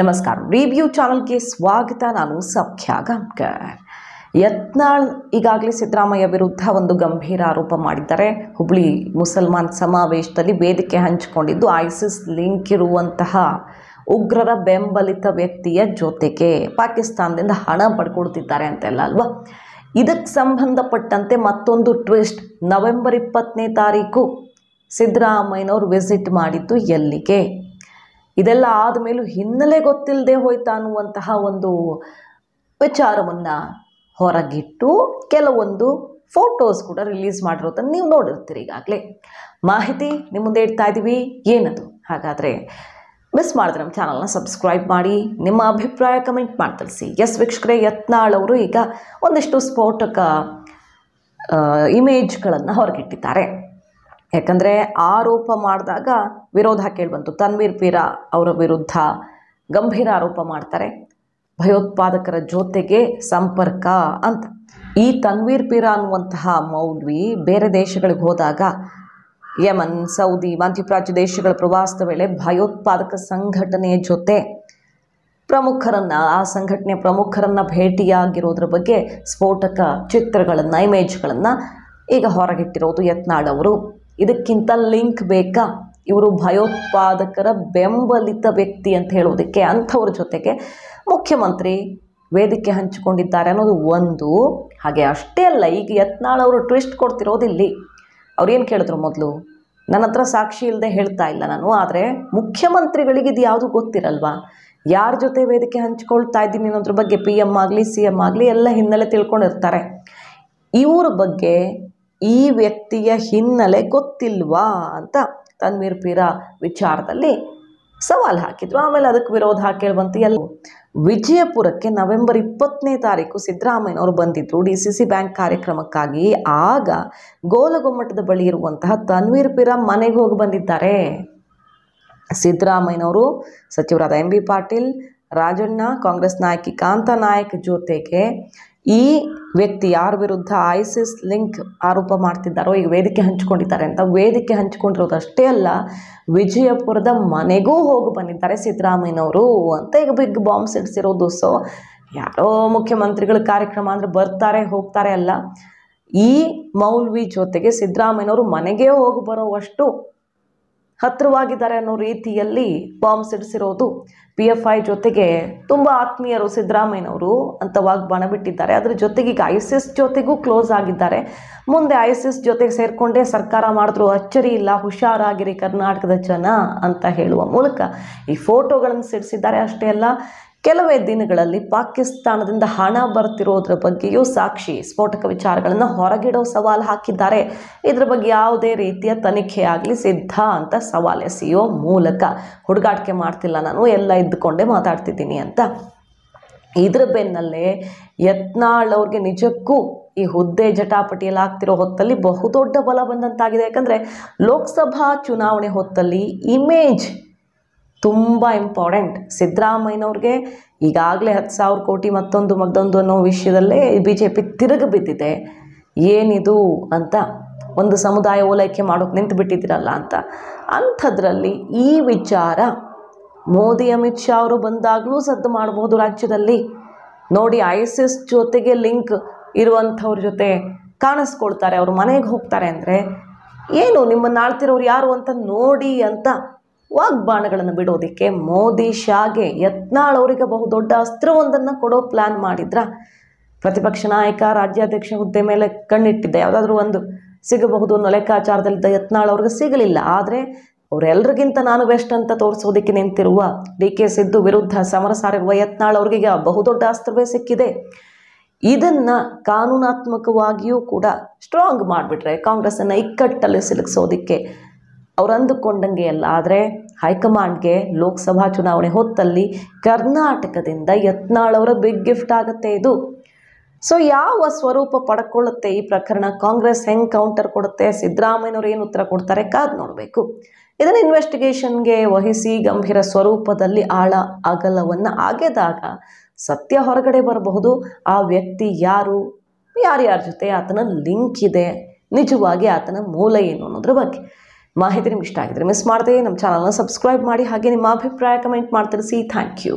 ನಮಸ್ಕಾರ ರಿವ್ಯೂ ಚಾನಲ್ಗೆ ಸ್ವಾಗತ ನಾನು ಸೌಖ್ಯ ಗಾಂಕರ್ ಯತ್ನಾಳ್ ಈಗಾಗಲೇ ಸಿದ್ದರಾಮಯ್ಯ ವಿರುದ್ಧ ಒಂದು ಗಂಭೀರ ಆರೋಪ ಮಾಡಿದ್ದಾರೆ ಹುಬ್ಳಿ ಮುಸಲ್ಮಾನ್ ಸಮಾವೇಶದಲ್ಲಿ ವೇದಿಕೆ ಹಂಚಿಕೊಂಡಿದ್ದು ಐಸಿಸ್ ಲಿಂಕ್ ಇರುವಂತಹ ಉಗ್ರರ ಬೆಂಬಲಿತ ವ್ಯಕ್ತಿಯ ಜೊತೆಗೆ ಪಾಕಿಸ್ತಾನದಿಂದ ಹಣ ಪಡ್ಕೊಡ್ತಿದ್ದಾರೆ ಅಂತೆಲ್ಲ ಅಲ್ವಾ ಇದಕ್ಕೆ ಸಂಬಂಧಪಟ್ಟಂತೆ ಮತ್ತೊಂದು ಟ್ವಿಸ್ಟ್ ನವೆಂಬರ್ ಇಪ್ಪತ್ತನೇ ತಾರೀಕು ಸಿದ್ದರಾಮಯ್ಯನವರು ವಿಸಿಟ್ ಮಾಡಿದ್ದು ಎಲ್ಲಿಗೆ ಇದೆಲ್ಲ ಆದ ಮೇಲೂ ಹಿನ್ನೆಲೆ ಗೊತ್ತಿಲ್ಲದೆ ಹೋಯ್ತಾ ಅನ್ನುವಂತಹ ಒಂದು ವಿಚಾರವನ್ನು ಹೊರಗಿಟ್ಟು ಕೆಲವೊಂದು ಫೋಟೋಸ್ ಕೂಡ ರಿಲೀಸ್ ಮಾಡಿರೋದನ್ನು ನೀವು ನೋಡಿರ್ತೀರಿ ಈಗಾಗಲೇ ಮಾಹಿತಿ ನಿಮ್ಮ ಮುಂದೆ ಇಡ್ತಾ ಇದ್ದೀವಿ ಏನದು ಹಾಗಾದರೆ ಮಿಸ್ ಮಾಡಿದ್ರೆ ನಮ್ಮ ಚಾನಲ್ನ ಸಬ್ಸ್ಕ್ರೈಬ್ ಮಾಡಿ ನಿಮ್ಮ ಅಭಿಪ್ರಾಯ ಕಮೆಂಟ್ ಮಾಡಿ ತಿಳಿಸಿ ಎಸ್ ವೀಕ್ಷಕರೇ ಯತ್ನಾಳ್ ಅವರು ಈಗ ಒಂದಿಷ್ಟು ಸ್ಫೋಟಕ ಇಮೇಜ್ಗಳನ್ನು ಹೊರಗಿಟ್ಟಿದ್ದಾರೆ ಯಾಕಂದರೆ ಆರೋಪ ಮಾಡಿದಾಗ ವಿರೋಧ ಕೇಳಿಬಂತು ತನ್ವೀರ್ ಪೀರ ಅವರ ವಿರುದ್ಧ ಗಂಭೀರ ಆರೋಪ ಮಾಡ್ತಾರೆ ಭಯೋತ್ಪಾದಕರ ಜೊತೆಗೆ ಸಂಪರ್ಕ ಅಂತ ಈ ತನ್ವೀರ್ ಪೀರ ಅನ್ನುವಂತಹ ಮೌಲ್ವಿ ಬೇರೆ ದೇಶಗಳಿಗೆ ಹೋದಾಗ ಯಮನ್ ಸೌದಿ ಮಧ್ಯಪ್ರಾಚ್ಯ ದೇಶಗಳ ಪ್ರವಾಸದ ವೇಳೆ ಭಯೋತ್ಪಾದಕ ಸಂಘಟನೆಯ ಜೊತೆ ಪ್ರಮುಖರನ್ನು ಆ ಸಂಘಟನೆಯ ಪ್ರಮುಖರನ್ನು ಭೇಟಿಯಾಗಿರೋದ್ರ ಬಗ್ಗೆ ಸ್ಫೋಟಕ ಚಿತ್ರಗಳನ್ನು ಇಮೇಜ್ಗಳನ್ನು ಈಗ ಹೊರಗಿಟ್ಟಿರೋದು ಯತ್ನಾಳ್ ಅವರು ಇದಕ್ಕಿಂತ ಲಿಂಕ್ ಬೇಕಾ ಇವರು ಭಯೋತ್ಪಾದಕರ ಬೆಂಬಲಿತ ವ್ಯಕ್ತಿ ಅಂತ ಹೇಳೋದಕ್ಕೆ ಅಂಥವ್ರ ಜೊತೆಗೆ ಮುಖ್ಯಮಂತ್ರಿ ವೇದಿಕೆ ಹಂಚಿಕೊಂಡಿದ್ದಾರೆ ಅನ್ನೋದು ಒಂದು ಹಾಗೆ ಅಷ್ಟೇ ಅಲ್ಲ ಈಗ ಯತ್ನಾಳ್ ಅವರು ಟ್ವಿಸ್ಟ್ ಕೊಡ್ತಿರೋದಿಲ್ಲಿ ಅವ್ರೇನು ಕೇಳಿದ್ರು ಮೊದಲು ನನ್ನ ಹತ್ರ ಸಾಕ್ಷಿ ಇಲ್ಲದೆ ಹೇಳ್ತಾ ಇಲ್ಲ ನಾನು ಆದರೆ ಮುಖ್ಯಮಂತ್ರಿಗಳಿಗೆ ಇದು ಯಾವುದು ಗೊತ್ತಿರಲ್ವಾ ಯಾರ ಜೊತೆ ವೇದಿಕೆ ಹಂಚ್ಕೊಳ್ತಾ ಇದ್ದೀನಿ ಅನ್ನೋದ್ರ ಬಗ್ಗೆ ಪಿ ಎಮ್ ಆಗಲಿ ಸಿ ಎಮ್ ಆಗಲಿ ಎಲ್ಲ ಹಿನ್ನೆಲೆ ತಿಳ್ಕೊಂಡಿರ್ತಾರೆ ಇವ್ರ ಬಗ್ಗೆ ಈ ವ್ಯಕ್ತಿಯ ಹಿನ್ನೆಲೆ ಗೊತ್ತಿಲ್ವಾ ಅಂತ ತನ್ವೀರ್ ಪೀರ ವಿಚಾರದಲ್ಲಿ ಸವಾಲು ಹಾಕಿದ್ರು ಆಮೇಲೆ ಅದಕ್ಕೆ ವಿರೋಧ ಹಾಕೇಳುವಂತೆ ಎಲ್ಲ ವಿಜಯಪುರಕ್ಕೆ ನವೆಂಬರ್ ಇಪ್ಪತ್ತನೇ ತಾರೀಕು ಸಿದ್ದರಾಮಯ್ಯನವರು ಬಂದಿದ್ದರು ಡಿ ಸಿ ಸಿ ಬ್ಯಾಂಕ್ ಕಾರ್ಯಕ್ರಮಕ್ಕಾಗಿ ಆಗ ಗೋಲಗುಮ್ಮಟದ ಬಳಿ ಇರುವಂತಹ ತನ್ವೀರ್ ಪೀರ ಮನೆಗೆ ಹೋಗಿ ಬಂದಿದ್ದಾರೆ ಸಿದ್ದರಾಮಯ್ಯನವರು ಸಚಿವರಾದ ಎಂ ಬಿ ಪಾಟೀಲ್ ರಾಜಣ್ಣ ಕಾಂಗ್ರೆಸ್ ನಾಯಕಿ ಕಾಂತ ನಾಯಕ್ ಜೊತೆಗೆ ಈ ವ್ಯಕ್ತಿ ಯಾರ ವಿರುದ್ಧ ಐಸಿಸ್ ಲಿಂಕ್ ಆರೋಪ ಮಾಡ್ತಿದ್ದಾರೋ ಈಗ ವೇದಿಕೆ ಹಂಚಿಕೊಂಡಿದ್ದಾರೆ ಅಂತ ವೇದಿಕೆ ಹಂಚಿಕೊಂಡಿರೋದಷ್ಟೇ ಅಲ್ಲ ವಿಜಯಪುರದ ಮನೆಗೂ ಹೋಗಿ ಬಂದಿದ್ದಾರೆ ಸಿದ್ದರಾಮಯ್ಯನವರು ಅಂತ ಈಗ ಬಿಗ್ ಬಾಂಬ್ ಸಿಡಿಸಿರೋದು ಸೊ ಯಾರೋ ಮುಖ್ಯಮಂತ್ರಿಗಳ ಕಾರ್ಯಕ್ರಮ ಅಂದರೆ ಬರ್ತಾರೆ ಹೋಗ್ತಾರೆ ಅಲ್ಲ ಈ ಮೌಲ್ವಿ ಜೊತೆಗೆ ಸಿದ್ದರಾಮಯ್ಯನವರು ಮನೆಗೆ ಹೋಗಿ ಬರೋವಷ್ಟು ಹತ್ರವಾಗಿದ್ದಾರೆ ಅನ್ನೋ ರೀತಿಯಲ್ಲಿ ಬಾಂಬ್ ಸಿಡಿಸಿರೋದು ಪಿ ಎಫ್ ಐ ಜೊತೆಗೆ ತುಂಬ ಆತ್ಮೀಯರು ಸಿದ್ದರಾಮಯ್ಯನವರು ಅಂತ ವಾಗ್ಬಾಣ ಬಿಟ್ಟಿದ್ದಾರೆ ಅದರ ಜೊತೆಗೆ ಈಗ ಐಸಿಸ್ ಜೊತೆಗೂ ಕ್ಲೋಸ್ ಆಗಿದ್ದಾರೆ ಮುಂದೆ ಐಸಿಸ್ ಜೊತೆಗೆ ಸೇರಿಕೊಂಡೇ ಸರ್ಕಾರ ಮಾಡಿದ್ರು ಅಚ್ಚರಿ ಇಲ್ಲ ಹುಷಾರಾಗಿರಿ ಕರ್ನಾಟಕದ ಜನ ಅಂತ ಹೇಳುವ ಮೂಲಕ ಈ ಫೋಟೋಗಳನ್ನು ಸಿಡಿಸಿದ್ದಾರೆ ಅಷ್ಟೇ ಅಲ್ಲ ಕೆಲವೇ ದಿನಗಳಲ್ಲಿ ಪಾಕಿಸ್ತಾನದಿಂದ ಹಣ ಬರ್ತಿರೋದ್ರ ಬಗ್ಗೆಯೂ ಸಾಕ್ಷಿ ಸ್ಫೋಟಕ ವಿಚಾರಗಳನ್ನು ಹೊರಗಿಡೋ ಸವಾಲು ಹಾಕಿದ್ದಾರೆ ಇದರ ಬಗ್ಗೆ ಯಾವುದೇ ರೀತಿಯ ತನಿಖೆ ಆಗಲಿ ಸಿದ್ಧ ಅಂತ ಸವಾಲು ಎಸೆಯೋ ಮೂಲಕ ಹುಡುಗಾಟಿಕೆ ಮಾಡ್ತಿಲ್ಲ ನಾನು ಎಲ್ಲ ಇದ್ದುಕೊಂಡೇ ಮಾತಾಡ್ತಿದ್ದೀನಿ ಅಂತ ಇದರ ಬೆನ್ನಲ್ಲೇ ಯತ್ನಾಳ್ ಅವ್ರಿಗೆ ನಿಜಕ್ಕೂ ಈ ಹುದ್ದೆ ಜಟಾಪಟಿಯಲ್ಲಿ ಆಗ್ತಿರೋ ಹೊತ್ತಲ್ಲಿ ಬಹುದೊಡ್ಡ ಬಲ ಬಂದಂತಾಗಿದೆ ಯಾಕಂದರೆ ಲೋಕಸಭಾ ಚುನಾವಣೆ ಹೊತ್ತಲ್ಲಿ ಇಮೇಜ್ ತುಂಬ ಇಂಪಾರ್ಟೆಂಟ್ ಸಿದ್ದರಾಮಯ್ಯನವ್ರಿಗೆ ಈಗಾಗಲೇ ಹತ್ತು ಸಾವಿರ ಕೋಟಿ ಮತ್ತೊಂದು ಮತ್ತೊಂದು ಅನ್ನೋ ವಿಷಯದಲ್ಲೇ ಬಿ ಜೆ ಪಿ ತಿರುಗಿ ಬಿದ್ದಿದೆ ಏನಿದು ಅಂತ ಒಂದು ಸಮುದಾಯ ಓಲೈಕೆ ಮಾಡೋಕ್ಕೆ ನಿಂತು ಬಿಟ್ಟಿದ್ದೀರಲ್ಲ ಅಂತ ಅಂಥದ್ರಲ್ಲಿ ಈ ವಿಚಾರ ಮೋದಿ ಅಮಿತ್ ಶಾ ಅವರು ಬಂದಾಗಲೂ ಸದ್ದು ಮಾಡಬಹುದು ರಾಜ್ಯದಲ್ಲಿ ನೋಡಿ ಎಸ್ ಜೊತೆಗೆ ಲಿಂಕ್ ಇರುವಂಥವ್ರ ಜೊತೆ ಕಾಣಿಸ್ಕೊಳ್ತಾರೆ ಅವ್ರ ಮನೆಗೆ ಹೋಗ್ತಾರೆ ಅಂದರೆ ಏನು ನಿಮ್ಮನ್ನು ಆಳ್ತಿರೋರು ಯಾರು ಅಂತ ನೋಡಿ ಅಂತ ವಾಗ್ಬಾಣಗಳನ್ನು ಬಿಡೋದಕ್ಕೆ ಮೋದಿ ಶಾಗೆ ಯತ್ನಾಳ್ ಅವರಿಗೆ ಬಹುದೊಡ್ಡ ಅಸ್ತ್ರವೊಂದನ್ನು ಕೊಡೋ ಪ್ಲ್ಯಾನ್ ಮಾಡಿದ್ರ ಪ್ರತಿಪಕ್ಷ ನಾಯಕ ರಾಜ್ಯಾಧ್ಯಕ್ಷ ಹುದ್ದೆ ಮೇಲೆ ಕಣ್ಣಿಟ್ಟಿದ್ದೆ ಯಾವುದಾದ್ರೂ ಒಂದು ಸಿಗಬಹುದು ಅನ್ನೋ ಲೆಕ್ಕಾಚಾರದಲ್ಲಿದ್ದ ಯತ್ನಾಳ್ ಅವ್ರಿಗೆ ಸಿಗಲಿಲ್ಲ ಆದರೆ ಅವರೆಲ್ಲರಿಗಿಂತ ನಾನು ಬೆಸ್ಟ್ ಅಂತ ತೋರಿಸೋದಕ್ಕೆ ನಿಂತಿರುವ ಡಿ ಕೆ ಸಿದ್ದು ವಿರುದ್ಧ ಸಮರ ಸಾರಿರುವ ಯತ್ನಾಳ್ ಅವರಿಗೆ ಬಹುದೊಡ್ಡ ಅಸ್ತ್ರವೇ ಸಿಕ್ಕಿದೆ ಇದನ್ನು ಕಾನೂನಾತ್ಮಕವಾಗಿಯೂ ಕೂಡ ಸ್ಟ್ರಾಂಗ್ ಮಾಡಿಬಿಟ್ರೆ ಕಾಂಗ್ರೆಸ್ಸನ್ನು ಇಕ್ಕಟ್ಟಲ್ಲಿ ಸಿಲುಕಿಸೋದಕ್ಕೆ ಅವ್ರು ಅಂದುಕೊಂಡಂಗೆ ಅಲ್ಲ ಆದರೆ ಹೈಕಮಾಂಡ್ಗೆ ಲೋಕಸಭಾ ಚುನಾವಣೆ ಹೊತ್ತಲ್ಲಿ ಕರ್ನಾಟಕದಿಂದ ಯತ್ನಾಳವರ ಬಿಗ್ ಗಿಫ್ಟ್ ಆಗುತ್ತೆ ಇದು ಸೊ ಯಾವ ಸ್ವರೂಪ ಪಡ್ಕೊಳ್ಳುತ್ತೆ ಈ ಪ್ರಕರಣ ಕಾಂಗ್ರೆಸ್ ಹೆಂಗ್ ಕೌಂಟರ್ ಕೊಡುತ್ತೆ ಸಿದ್ದರಾಮಯ್ಯವರು ಏನು ಉತ್ತರ ಕೊಡ್ತಾರೆ ಕಾದ್ ನೋಡಬೇಕು ಇದನ್ನು ಇನ್ವೆಸ್ಟಿಗೇಷನ್ಗೆ ವಹಿಸಿ ಗಂಭೀರ ಸ್ವರೂಪದಲ್ಲಿ ಆಳ ಅಗಲವನ್ನು ಆಗೆದಾಗ ಸತ್ಯ ಹೊರಗಡೆ ಬರಬಹುದು ಆ ವ್ಯಕ್ತಿ ಯಾರು ಯಾರ್ಯಾರ ಜೊತೆ ಆತನ ಲಿಂಕ್ ಇದೆ ನಿಜವಾಗಿ ಆತನ ಮೂಲ ಏನು ಅನ್ನೋದ್ರ ಬಗ್ಗೆ ಮಾಹಿತಿ ನಿಮ್ಗೆ ಇಷ್ಟ ಆಗಿದ್ರೆ ಮಿಸ್ ಮಾಡದೆ ನಮ್ಮ ಚಾನಲ್ನ ಸಬ್ಸ್ಕ್ರೈಬ್ ಮಾಡಿ ಹಾಗೆ ನಿಮ್ಮ ಅಭಿಪ್ರಾಯ ಕಮೆಂಟ್ ಮಾಡಿ ತಿಳಿಸಿ ಥ್ಯಾಂಕ್ ಯು